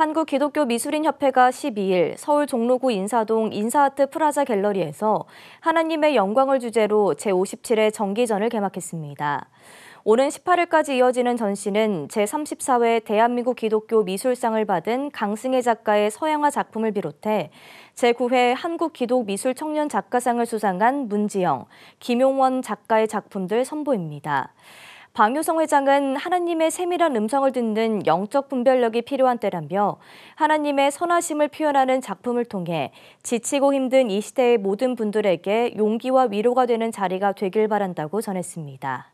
한국기독교미술인협회가 12일 서울 종로구 인사동 인사아트 프라자 갤러리에서 하나님의 영광을 주제로 제57회 정기전을 개막했습니다. 오는 18일까지 이어지는 전시는 제34회 대한민국 기독교 미술상을 받은 강승혜 작가의 서양화 작품을 비롯해 제9회 한국기독미술청년 작가상을 수상한 문지영, 김용원 작가의 작품들 선보입니다. 방효성 회장은 하나님의 세밀한 음성을 듣는 영적 분별력이 필요한 때라며 하나님의 선하심을 표현하는 작품을 통해 지치고 힘든 이 시대의 모든 분들에게 용기와 위로가 되는 자리가 되길 바란다고 전했습니다.